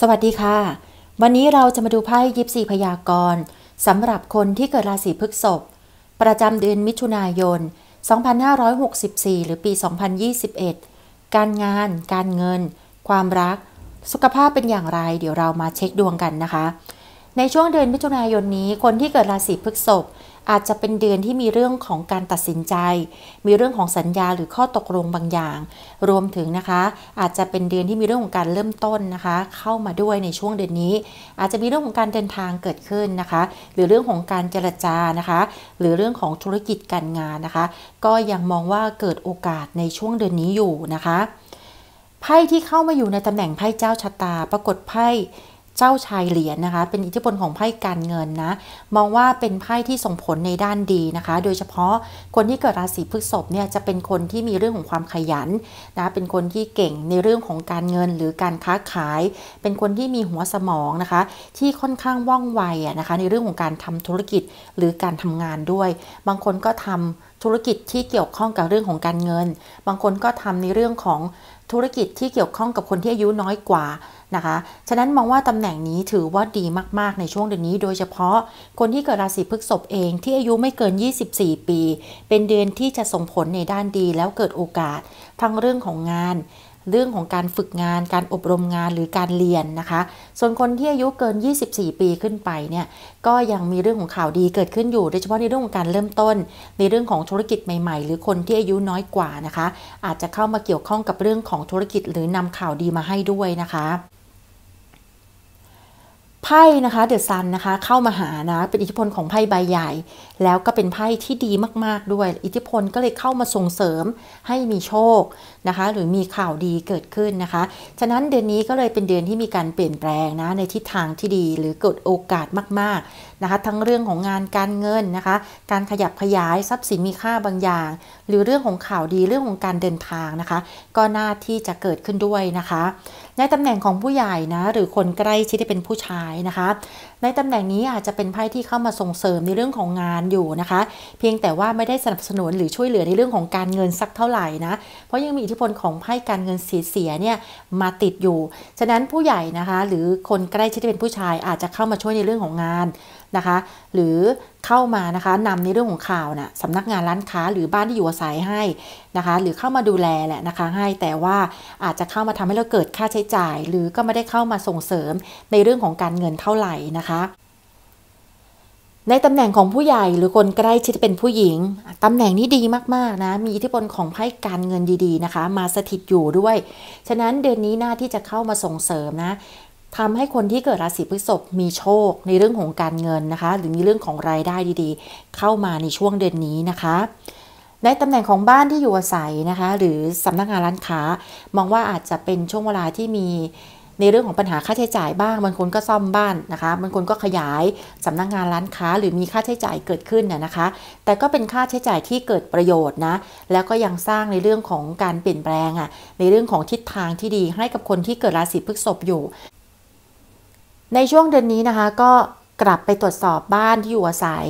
สวัสดีค่ะ วันนี้เราจะมาดูไพ่ยิปซีพยากรณ์สำหรับคนที่เกิดราศีพฤษภประจำเดือนมิถุนายน 2564 หรือปี 2021 การงาน การเงิน ความรัก สุขภาพเป็นอย่างไร เดี๋ยวเรามาเช็คดวงกันนะคะ ในช่วงเดือนมิถุนายนนี้คนที่เกิดราศีพฤษภอาจจะเป็นเดือนที่มีเรื่องของการตัดสินใจ มีเรื่องของสัญญาหรือข้อตกลงบางอย่าง รวมถึงนะคะ อาจจะเป็นเดือนที่มีเรื่องของการเริ่มต้นนะคะ เข้ามาด้วยในช่วงเดือนนี้ อาจจะมีเรื่องของการเดินทางเกิดขึ้นนะคะ หรือเรื่องของการเจรจานะคะ หรือเรื่องของธุรกิจ การงานนะคะ ก็ยังมองว่าเกิดโอกาสในช่วงเดือนนี้อยู่นะคะ ไพ่ที่เข้ามาอยู่ในตำแหน่งไพ่เจ้าชะตา ปรากฏไพ่เจ้าชายเหรียญนะคะ เป็นอิทธิพลของไพ่การเงินนะมองว่าเป็นไพ่ที่ส่งผลในด้านดีนะคะ โดยเฉพาะคนที่เกิดราศีพฤษภเนี่ย จะเป็นคนที่มีเรื่องของความขยันนะเป็นคนที่เก่งในเรื่องของการเงิน หรือการค้าขาย เป็นคนที่มีหัวสมองนะคะ ที่ค่อนข้างว่องไวอะนะคะในเรื่องของการทำธุรกิจหรือการทำงานด้วย บางคนก็ทำธุรกิจที่เกี่ยวข้องกับเรื่องของการเงิน บางคนก็ทำในเรื่องของธุรกิจที่เกี่ยวข้องกับคนที่อายุน้อยกว่านะคะ ฉะนั้นมองว่าตำแหน่งนี้ถือว่าดีมากๆในช่วงเดือนนี้โดยเฉพาะ คนที่เกิดราศีพฤษภเองที่อายุไม่เกิน 24 ปี เป็นเดือนที่จะส่งผลในด้านดีแล้วเกิดโอกาสทั้งเรื่องของงานเรื่องของการฝึกงาน การอบรมงานหรือการเรียนนะคะ ส่วนคนที่อายุเกิน 24 ปีขึ้นไปเนี่ย ก็ยังมีเรื่องของข่าวดีเกิดขึ้นอยู่ โดยเฉพาะในเรื่องของการเริ่มต้น ในเรื่องของธุรกิจใหม่ๆ หรือคนที่อายุน้อยกว่านะคะ อาจจะเข้ามาเกี่ยวข้องกับเรื่องของธุรกิจหรือนำข่าวดีมาให้ด้วยนะคะไพ่นะคะ เดอะซันนะคะ เข้ามาหานะ เป็นอิทธิพลของไพ่ใบใหญ่ แล้วก็เป็นไพ่ ที่ดีมาก ๆ ด้วย อิทธิพลก็เลยเข้ามาส่งเสริมให้มีโชคนะคะหรือมีข่าวดีเกิดขึ้นนะคะ ฉะนั้นเดือนนี้ก็เลยเป็นเดือนที่มีการเปลี่ยนแปลงนะในทิศทางที่ดีหรือเกิดโอกาสมากๆนะคะ ทั้งเรื่องของงานการเงินนะคะ การขยับขยายทรัพย์สินมีค่าบางอย่าง หรือเรื่องของข่าวดีเรื่องของการเดินทางนะคะ ก็น่าที่จะเกิดขึ้นด้วยนะคะในตำแหน่งของผู้ใหญ่นะหรือคนใกล้ชิดที่เป็นผู้ชายนะคะในตำแหน่งนี้อาจจะเป็นไพ่ที่เข้ามาส่งเสริมในเรื่องของงานอยู่นะคะ เพียงแต่ว่าไม่ได้สนับสนุนหรือช่วยเหลือในเรื่องของการเงินสักเท่าไหร่นะ เพราะยังมีอิทธิพลของไพ่การเงินเสียเนี่ยมาติดอยู่ ฉะนั้นผู้ใหญ่นะคะ หรือคนใกล้ชิดที่เป็นผู้ชายอาจจะเข้ามาช่วยในเรื่องของงานนะคะหรือเข้ามานะคะนำในเรื่องของข่าวนะ่ะสำนักงานร้านค้าหรือบ้านที่อยู่อาศัยให้นะคะ หรือเข้ามาดูแลแหละนะคะ ให้แต่ว่าอาจจะเข้ามาทำให้เราเกิดค่าใช้จ่าย หรือก็ไม่ได้เข้ามาส่งเสริมในเรื่องของการเงินเท่าไหร่นะคะ ในตำแหน่งของผู้ใหญ่หรือคนใกล้ชิดเป็นผู้หญิงตำแหน่งนี้ดีมากๆ นะ มีอิทธิพลของไพ่การเงินดีๆนะคะ มาสถิตอยู่ด้วยฉะนั้นเดือนนี้หน้าที่จะเข้ามาส่งเสริมนะทำให้คนที่เกิดราศีพฤษภมีโชค ในเรื่องของการเงินนะคะ หรือมีเรื่องของรายได้ดีๆ เข้ามาในช่วงเดือนนี้นะคะ ในตำแหน่งของบ้านที่อยู่อาศัยนะคะหรือสำนักงานร้านค้า มองว่าอาจจะเป็นช่วงเวลาที่มีในเรื่องของปัญหาค่าใช้จ่ายบ้างบางคนก็ซ่อมบ้านนะคะบางคนก็ขยายสำนักงงานร้านค้า หรือมีค่าใช้จ่ายเกิดขึ้นนะคะ แต่ก็เป็นค่าใช้จ่ายที่เกิดประโยชน์นะแล้วก็ยังสร้างในเรื่องของการเปลี่ยนแปลงอะ่ะในเรื่องของทิศทางที่ดี ให้กับคนที่เกิดราศีพฤษภอยู่ในช่วงเดือนนี้นะคะก็กลับไปตรวจสอบบ้านที่อยู่อาศัย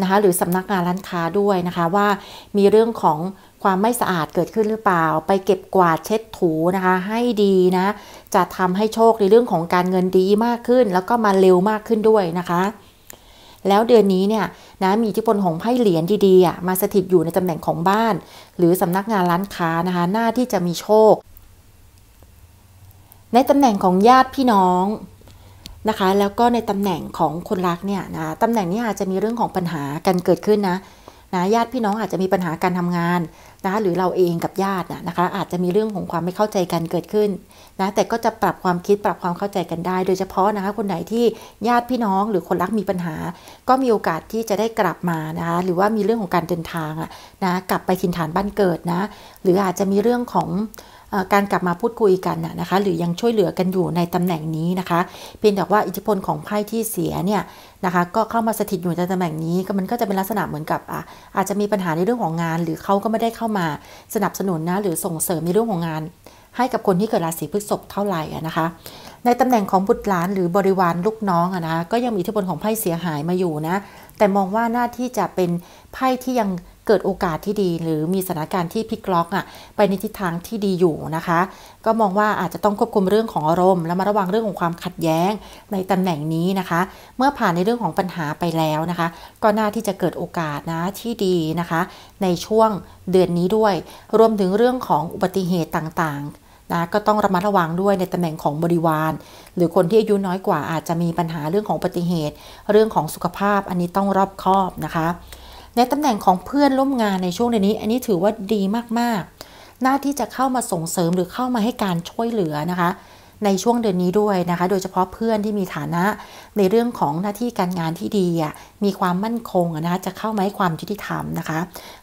นะคะหรือสำนักงานร้านค้าด้วยนะคะว่ามีเรื่องของความไม่สะอาดเกิดขึ้นหรือเปล่า ไปเก็บกวาดเช็ดถูนะคะให้ดีนะจะทำให้โชคในเรื่องของการเงินดีมากขึ้น แล้วก็มาเร็วมากขึ้นด้วยนะคะ แล้วเดือนนี้เนี่ยนะมีอิทธิพลของไพ่เหรียญดีๆมาสถิตอยู่ในตำแหน่งของบ้าน หรือสำนักงานร้านค้านะคะหน้าที่จะมีโชค ในตำแหน่งของญาติพี่น้องนะคะแล้วก็ในตำแหน่งของคนรักเนี่ยนะตำแหน่งนี้อาจจะมีเรื่องของปัญหากันเกิดขึ้นนะนะญาติพี่น้องอาจจะมีปัญหาการทำงานนะหรือเราเองกับญาตินะคะอาจจะมีเรื่องของความไม่เข้าใจกันเกิดขึ้นนะแต่ก็จะปรับความคิดปรับความเข้าใจกันได้ โดยเฉพาะนะคะคนไหนที่ญาติพี่น้อง หรือคนรักมีปัญหาก็มีโอกาสที่จะได้กลับมานะคะหรือว่ามีเรื่องของการเดินทางนะกลับไปถิ่นฐานบ้านเกิดนะหรืออาจจะมีเรื่องของการกลับมาพูดคุยกันนะคะ หรือยังช่วยเหลือกันอยู่ในตำแหน่งนี้นะคะเพียงแต่ว่าอิทธิพลของไพ่ที่เสียเนี่ยนะคะ ก็เข้ามาสถิตอยู่ในตำแหน่งนี้ก็มันก็จะเป็นลักษณะเหมือนกับออาจจะมีปัญหาในเรื่องของงาน หรือเขาก็ไม่ได้เข้ามาสนับสนุนนะหรือส่งเสริมในเรื่องของงาน ให้กับคนที่เกิดราศีพฤษภเท่าไหร่นะคะ ในตำแหน่งของบุตรหลานหรือบริวารลูกน้องนะคะก็ยังมีอิทธิพลของไพ่เสียหายมาอยู่นะแต่มองว่าหน้าที่จะเป็นไพ่ที่ยังเกิดโอกาสที่ดีหรือมีสถานการณ์ที่พลิกล็อกอะไปในทิศทางที่ดีอยู่นะคะ ก็มองว่าอาจจะต้องควบคุมเรื่องของอารมณ์และมาระวังเรื่องของความขัดแย้งในตำแหน่งนี้นะคะ เมื่อผ่านในเรื่องของปัญหาไปแล้วนะคะ ก็น่าที่จะเกิดโอกาสนะที่ดีนะคะ ในช่วงเดือนนี้ด้วย รวมถึงเรื่องของอุบัติเหตุต่างๆนะก็ต้องระมัดระวังด้วยในตำแหน่งของบริวาร หรือคนที่อายุน้อยกว่า อาจจะมีปัญหาเรื่องของปฏิเหตุ เรื่องของสุขภาพอันนี้ต้องรอบคอบนะคะในตำแหน่งของเพื่อนร่วมงานในช่วงเดือนนี้ อันนี้ถือว่าดีมากๆ หน้าที่จะเข้ามาส่งเสริมหรือเข้ามาให้การช่วยเหลือนะคะ ในช่วงเดือนนี้ด้วยนะคะโดยเฉพาะเพื่อนที่มีฐานะในเรื่องของหน้าที่การงานที่ดีมีความมั่นคงนะคะจะเข้ามาให้ความยุติธรรมนะคะ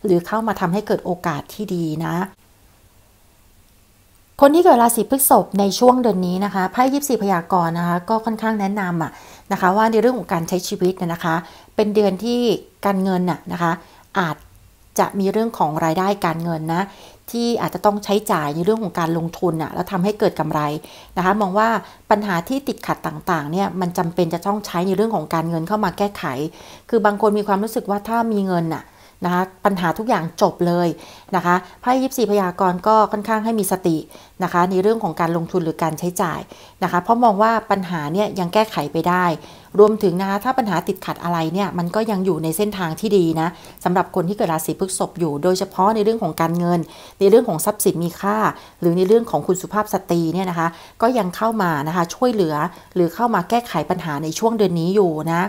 หรือเข้ามาทำให้เกิดโอกาสที่ดีนะคนที่เกิดราศีพฤษภในช่วงเดือนนี้นะคะไพ่ยิบสีพยากรณ์นะคะ ก็ค่อนข้างแนะนำอะนะคะว่าในเรื่องของการใช้ชีวิตนะคะ เป็นเดือนที่การเงินน่ะนะคะอาจจะมีเรื่องของรายได้การเงินนะที่อาจจะต้องใช้จ่ายในเรื่องของการลงทุนอะแล้วทำให้เกิดกำไรนะคะมองว่าปัญหาที่ติดขัดต่างๆเนี่ยมันจำเป็นจะต้องใช้ในเรื่องของการเงินเข้ามาแก้ไข คือบางคนมีความรู้สึกว่าถ้ามีเงินอะนะคะปัญหาทุกอย่างจบเลยนะคะ ไพ่ยิปซีพยากรณ์ก็ค่อนข้างให้มีสตินะคะในเรื่องของการลงทุนหรือการใช้จ่ายนะคะ เพราะมองว่าปัญหาเนี่ยยังแก้ไขไปได้ รวมถึงนะคะถ้าปัญหาติดขัดอะไรเนี่ยมันก็ยังอยู่ในเส้นทางที่ดีนะสำหรับคนที่เกิดราศีพฤษภอยู่ โดยเฉพาะในเรื่องของการเงิน ในเรื่องของทรัพย์สินมีค่า หรือในเรื่องของคุณสุภาพสตรีเนี่ยนะคะ ก็ยังเข้ามานะคะช่วยเหลือหรือเข้ามาแก้ไขปัญหาในช่วงเดือนนี้อยู่นะ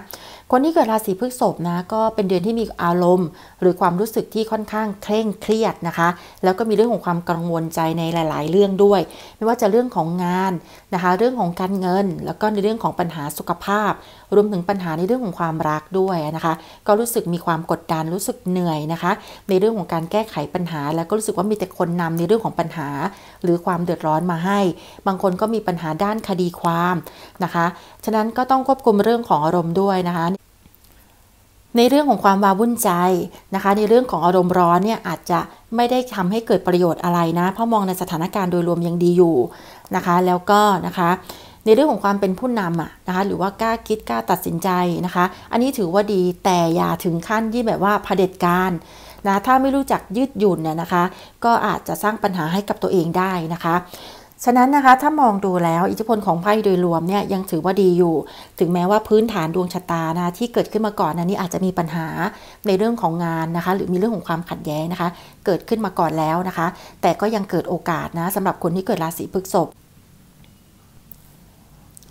คนที่เกิดราศีพฤษภนะก็เป็นเดือนที่มีอารมณ์ หรือความรู้สึกที่ค่อนข้างเคร่งเครียดนะคะ แล้วก็มีเรื่องของความกังวลใจในหลาย ๆ เรื่องด้วย ไม่ว่าจะเรื่องของงานนะคะเรื่องของการเงิน แล้วก็ในเรื่องของปัญหาสุขภาพ รวมถึงปัญหาในเรื่องของความรักด้วยนะคะ ก็รู้สึกมีความกดดันรู้สึกเหนื่อยนะคะ ในเรื่องของการแก้ไขปัญหา แล้วก็รู้สึกว่ามีแต่คนนำในเรื่องของปัญหา หรือความเดือดร้อนมาให้ บางคนก็มีปัญหาด้านคดีความนะคะ ฉะนั้นก็ต้องควบคุมเรื่องของอารมณ์ด้วยนะคะในเรื่องของความวาวุ่นใจนะคะ ในเรื่องของอารมณ์ร้อนเนี่ยอาจจะไม่ได้ทำให้เกิดประโยชน์อะไรนะเพราะมองในสถานการณ์โดยรวมยังดีอยู่นะคะ แล้วก็นะคะ ในเรื่องของความเป็นผู้นำอะนะคะหรือว่ากล้าคิดกล้าตัดสินใจนะคะ อันนี้ถือว่าดีแต่อย่าถึงขั้นที่แบบว่าเผด็จการนะถ้าไม่รู้จักยืดหยุ่นเนี่ยนะคะ ก็อาจจะสร้างปัญหาให้กับตัวเองได้นะคะฉะนั้นนะคะ ถ้ามองดูแล้วอิทธิพลของไพ่โดยรวมเนี่ย ยังถือว่าดีอยู่ ถึงแม้ว่าพื้นฐานดวงชะตานะที่เกิดขึ้นมาก่อนนะนี้อาจจะมีปัญหาในเรื่องของงานนะคะ หรือมีเรื่องของความขัดแย้งนะคะ เกิดขึ้นมาก่อนแล้วนะคะ แต่ก็ยังเกิดโอกาสนะสำหรับคนที่เกิดราศีพฤษภ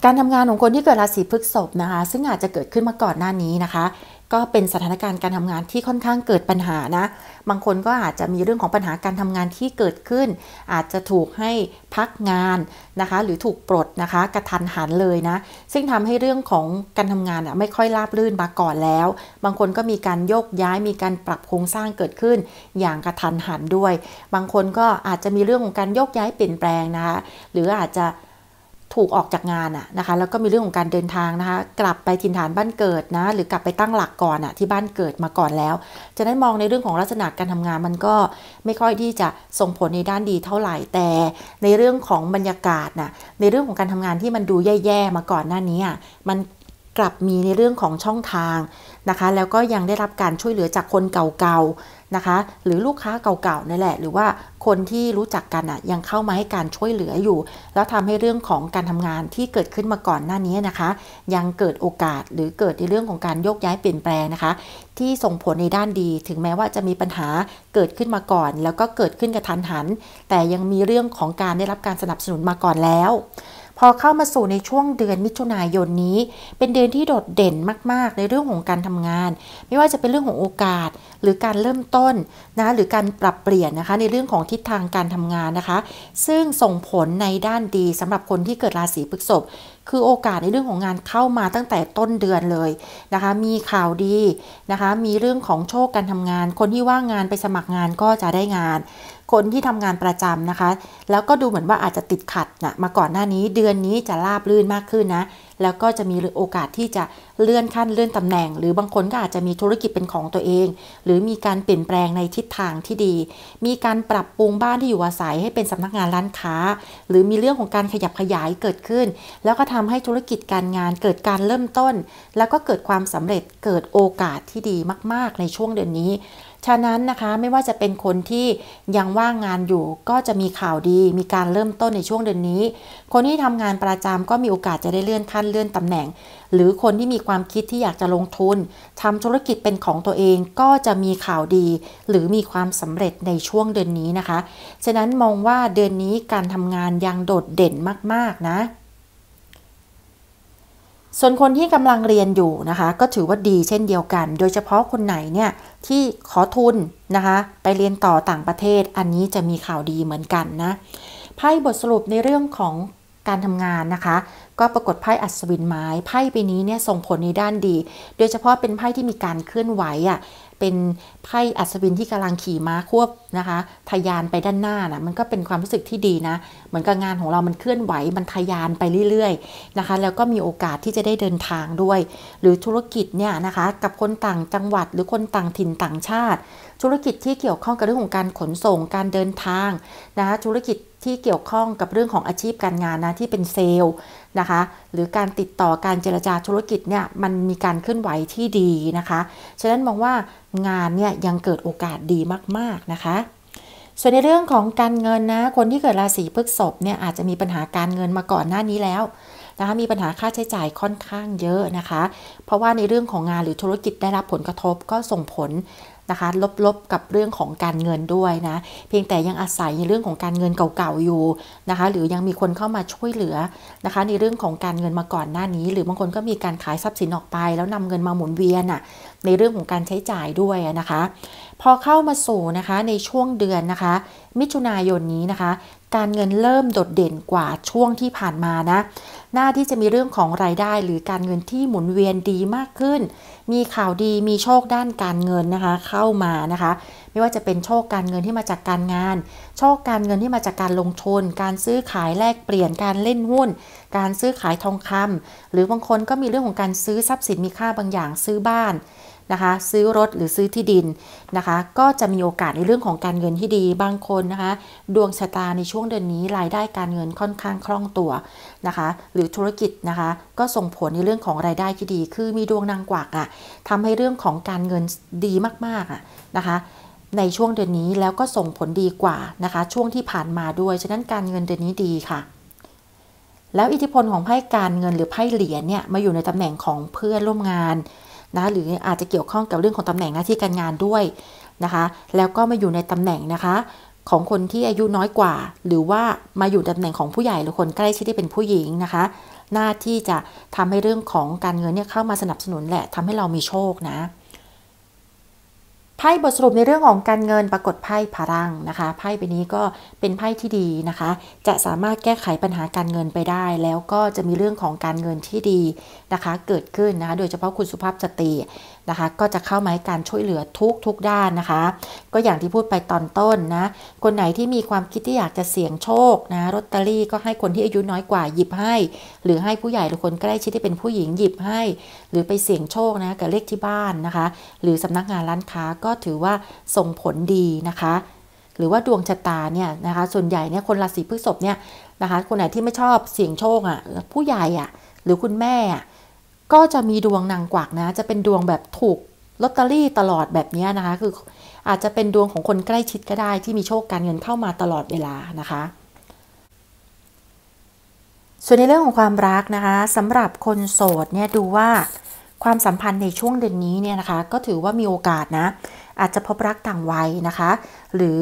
การทำงานของคนที่เกิดราศีพฤษภนะคะ ซึ่งอาจจะเกิดขึ้นมาก่อนหน้านี้นะคะก็เป็นสถานการณ์การทำงานที่ค่อนข้างเกิดปัญหานะ บางคนก็อาจจะมีเรื่องของปัญหาการทำงานที่เกิดขึ้น อาจจะถูกให้พักงานนะคะ หรือถูกปลดนะคะกระทันหันเลยนะ ซึ่งทำให้เรื่องของการทำงานไม่ค่อยราบรื่นมาก่อนแล้ว บางคนก็มีการโยกย้ายมีการปรับโครงสร้างเกิดขึ้น อย่างกระทันหันด้วย บางคนก็อาจจะมีเรื่องของการโยกย้ายเปลี่ยนแปลงนะคะหรืออาจจะถูกออกจากงานอะนะคะแล้วก็มีเรื่องของการเดินทางนะคะกลับไปถิ่นฐานบ้านเกิดนะ หรือกลับไปตั้งหลักก่อนอะที่บ้านเกิดมาก่อนแล้วจะได้มองในเรื่องของลักษณะการทำงานมันก็ไม่ค่อยที่จะส่งผลในด้านดีเท่าไหร่แต่ ในเรื่องของบรรยากาศนะในเรื่องของการทำงานที่มันดูแย่ๆมาก่อนหน้านี้มันกลับมีในเรื่องของช่องทางนะคะ แล้วก็ยังได้รับการช่วยเหลือจากคนเก่าๆนะคะ หรือลูกค้าเก่าๆนั่นแหละ หรือว่าคนที่รู้จักกันอ่ะยังเข้ามาให้การช่วยเหลืออยู่ แล้วทำให้เรื่องของการทำงานที่เกิดขึ้นมาก่อนหน้านี้นะคะ ยังเกิดโอกาสหรือเกิดในเรื่องของการโยกย้ายเปลี่ยนแปลงนะคะ ที่ส่งผลในด้านดี ถึงแม้ว่าจะมีปัญหาเกิดขึ้นมาก่อน แล้วก็เกิดขึ้นกระทันหัน แต่ยังมีเรื่องของการได้รับการสนับสนุนมาก่อนแล้วพอเข้ามาสู่ในช่วงเดือนมิถุนายนนี้ เป็นเดือนที่โดดเด่นมาก ๆ ในเรื่องของการทำงาน ไม่ว่าจะเป็นเรื่องของโอกาสหรือการเริ่มต้นนะหรือการปรับเปลี่ยนนะคะ ในเรื่องของทิศทางการทำงานนะคะ ซึ่งส่งผลในด้านดีสำหรับคนที่เกิดราศีพฤษภคือโอกาสในเรื่องของงานเข้ามาตั้งแต่ต้นเดือนเลยนะคะ มีข่าวดีนะคะ มีเรื่องของโชคการทำงาน คนที่ว่างงานไปสมัครงานก็จะได้งานคนที่ทำงานประจำนะคะ แล้วก็ดูเหมือนว่าอาจจะติดขัดนะมาก่อนหน้านี้เดือนนี้จะราบรื่นมากขึ้นนะ แล้วก็จะมีโอกาสที่จะเลื่อนขั้นเลื่อนตำแหน่ง หรือบางคนก็อาจจะมีธุรกิจเป็นของตัวเอง หรือมีการเปลี่ยนแปลงในทิศทางที่ดี มีการปรับปรุงบ้านที่อยู่อาศัยให้เป็นสำนักงานร้านค้า หรือมีเรื่องของการขยับขยายเกิดขึ้น แล้วก็ทำให้ธุรกิจการงานเกิดการเริ่มต้น แล้วก็เกิดความสำเร็จเกิดโอกาสที่ดีมาก ๆ ในช่วงเดือนนี้ฉะนั้นนะคะไม่ว่าจะเป็นคนที่ยังว่างงานอยู่ก็จะมีข่าวดี มีการเริ่มต้นในช่วงเดือนนี้ คนที่ทำงานประจำก็มีโอกาสจะได้เลื่อนขั้นเลื่อนตำแหน่ง หรือคนที่มีความคิดที่อยากจะลงทุน ทำธุรกิจเป็นของตัวเองก็จะมีข่าวดี หรือมีความสำเร็จในช่วงเดือนนี้นะคะฉะนั้นมองว่าเดือนนี้การทำงานยังโดดเด่นมาก ๆนะส่วนคนที่กำลังเรียนอยู่นะคะ ก็ถือว่าดีเช่นเดียวกัน โดยเฉพาะคนไหนเนี่ย ที่ขอทุนนะคะ ไปเรียนต่อต่างประเทศอันนี้จะมีข่าวดีเหมือนกันนะไพ่บทสรุปในเรื่องของการทำงานนะคะก็ปรากฏไพ่อัศวินไม้ไพ่ใบนี้เนี่ยส่งผลในด้านดี โดยเฉพาะเป็นไพ่ที่มีการเคลื่อนไหวอ่ะเป็นไพ่อัศวินที่กำลังขี่ม้าควบนะคะทะยานไปด้านหน้านะมันก็เป็นความรู้สึกที่ดีนะเหมือนกับงานของเรามันเคลื่อนไหวมันทะยานไปเรื่อยๆนะคะแล้วก็มีโอกาสที่จะได้เดินทางด้วย หรือธุรกิจเนี่ยนะคะกับคนต่างจังหวัดหรือคนต่างถิ่นต่างชาติ ธุรกิจที่เกี่ยวข้องกับเรื่องของการขนส่งการเดินทางนะคะธุรกิจที่เกี่ยวข้องกับเรื่องของอาชีพการงานนะที่เป็นเซลล์นะคะ หรือการติดต่อการเจรจาธุรกิจเนี่ย มันมีการเคลื่อนไหวที่ดีนะคะ ฉะนั้นมองว่างานเนี่ยยังเกิดโอกาสดีมาก ๆนะคะ ส่วนในเรื่องของการเงินนะ คนที่เกิดราศีพฤษภเนี่ยอาจจะมีปัญหาการเงินมาก่อนหน้านี้แล้วนะคะมีปัญหาค่าใช้จ่ายค่อนข้างเยอะนะคะ เพราะว่าในเรื่องของงานหรือธุรกิจได้รับผลกระทบก็ส่งผลนะคะลบๆกับเรื่องของการเงินด้วยนะเพียงแต่ยังอาศัยในเรื่องของการเงินเก่าๆ อยู่นะคะหรือยังมีคนเข้ามาช่วยเหลือนะคะ ในเรื่องของการเงินมาก่อนหน้านี้ หรือบางคนก็มีการขายทรัพย์สินออกไป แล้วนำเงินมาหมุนเวียนอ่ะในเรื่องของการใช้จ่ายด้วยนะคะ พอเข้ามาสู่นะคะในช่วงเดือนนะคะ มิถุนายนนี้นะคะการเงินเริ่มโดดเด่นกว่าช่วงที่ผ่านมานะ หน้าที่จะมีเรื่องของรายได้หรือการเงินที่หมุนเวียนดีมากขึ้น มีข่าวดีมีโชคด้านการเงินนะคะเข้ามานะคะ ไม่ว่าจะเป็นโชคการเงินที่มาจากการงาน โชคการเงินที่มาจากการลงทุน การซื้อขายแลกเปลี่ยน การเล่นหุ้น การซื้อขายทองคำ หรือบางคนก็มีเรื่องของการซื้อทรัพย์สินมีค่าบางอย่างซื้อบ้านนะคะ ซื้อรถหรือซื้อที่ดิน นะคะ ก็จะมีโอกาสในเรื่องของการเงินที่ดีบางคน นะคะ ดวงชะตาในช่วงเดือนนี้รายได้การเงินค่อนข้างคล่องตัวนะคะ หรือธุรกิจ นะคะ ก็ส่งผลในเรื่องของรายได้ที่ดีคือมีดวงนางกวักอะ่ะทำให้เรื่องของการเงินดีมาก ๆอะ่ะนะคะ ในช่วงเดือนนี้แล้วก็ส่งผลดีกว่านะคะช่วงที่ผ่านมาด้วยฉะนั้นการเงินเดือนนี้ดีค่ะ แล้วอิทธิพลของไพ่การเงินหรือไพ่เหรียญเนี่ยมาอยู่ในตำแหน่งของเพื่อนร่วมงานนะหรืออาจจะเกี่ยวข้องกับเรื่องของตำแหน่งหน้าที่การงานด้วยนะคะ แล้วก็มาอยู่ในตำแหน่งนะคะ ของคนที่อายุน้อยกว่า หรือว่ามาอยู่ตำแหน่งของผู้ใหญ่หรือคนใกล้ชิดที่เป็นผู้หญิงนะคะหน้าที่จะทำให้เรื่องของการเงินเนี่ยเข้ามาสนับสนุนแหละ ทำให้เรามีโชคนะไพ่บทสรุปในเรื่องของการเงินปรากฏไพ่พารังนะคะไพ่ใบนี้ก็เป็นไพ่ที่ดีนะคะ จะสามารถแก้ไขปัญหาการเงินไปได้แล้วก็จะมีเรื่องของการเงินที่ดีนะคะเกิดขึ้นนะคะโดยเฉพาะคุณสุภาพสตรีนะคะก็จะเข้ามาให้การช่วยเหลือทุกทุกด้านนะคะ ก็อย่างที่พูดไปตอนต้น นะ คนไหนที่มีความคิดที่อยากจะเสี่ยงโชค นะรอตเตอรี่ก็ให้คนที่อายุน้อยกว่าหยิบให้ หรือให้ผู้ใหญ่หรือคนใกล้ชิดที่เป็นผู้หญิงหยิบให้ หรือไปเสี่ยงโชคนะกับเลขที่บ้านนะคะ หรือสำนักงานร้านค้าก็ถือว่าส่งผลดีนะคะ หรือว่าดวงชะตาเนี่ยนะคะส่วนใหญ่เนี่ยคนราศีพฤษภเนี่ยนะคะ คนไหนที่ไม่ชอบเสี่ยงโชคอะ่ะผู้ใหญ่อะ่ะหรือคุณแม่อ่ะก็จะมีดวงนางกวักนะจะเป็นดวงแบบถูกลอตเตอรี่ตลอดแบบนี้นะคะคืออาจจะเป็นดวงของคนใกล้ชิดก็ได้ที่มีโชคการเงินเข้ามาตลอดเวลานะคะ ส่วนในเรื่องของความรักนะคะสำหรับคนโสดเนี่ยดูว่าความสัมพันธ์ในช่วงเดือนนี้เนี่ยนะคะ ก็ถือว่ามีโอกาสนะ อาจจะพบรักต่างวัยนะคะ หรือ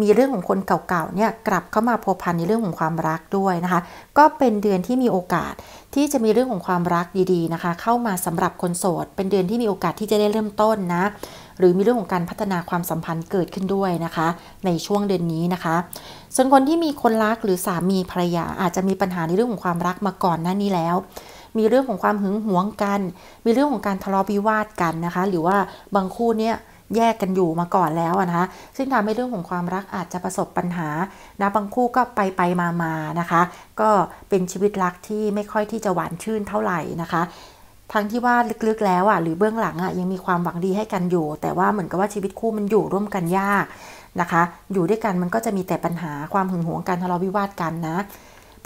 มีเรื่องของคนเก่าๆเนี่ยกลับเข้ามาพัวพันในเรื่องของความรักด้วยนะคะ ก็เป็นเดือนที่มีโอกาสที่จะมีเรื่องของความรักดีๆนะคะ เข้ามาสำหรับคนโสด เป็นเดือนที่มีโอกาสที่จะได้เริ่มต้นนะหรือมีเรื่องของการพัฒนาความสัมพันธ์เกิดขึ้นด้วยนะคะ ในช่วงเดือนนี้นะคะ ส่วนคนที่มีคนรักหรือสามีภรรยาอาจจะมีปัญหาในเรื่องของความรักมาก่อนหน้านี้แล้ว มีเรื่องของความหึงหวงกัน มีเรื่องของการทะเลาะวิวาทกันนะคะ หรือว่าบางคู่เนี่ยแยกกันอยู่มาก่อนแล้วนะคะซึ่งทำให้เรื่องของความรักอาจจะประสบปัญหา นะ บางคู่ก็ไปไปมามานะคะ ก็เป็นชีวิตรักที่ไม่ค่อยที่จะหวานชื่นเท่าไหร่นะคะ ทั้งที่ว่าลึกๆ แล้วอ่ะ หรือเบื้องหลังอ่ะยังมีความหวังดีให้กันอยู่ แต่ว่าเหมือนกับว่าชีวิตคู่มันอยู่ร่วมกันยากนะคะ อยู่ด้วยกันมันก็จะมีแต่ปัญหาความหึงหวงการทะเลาะวิวาทกันนะ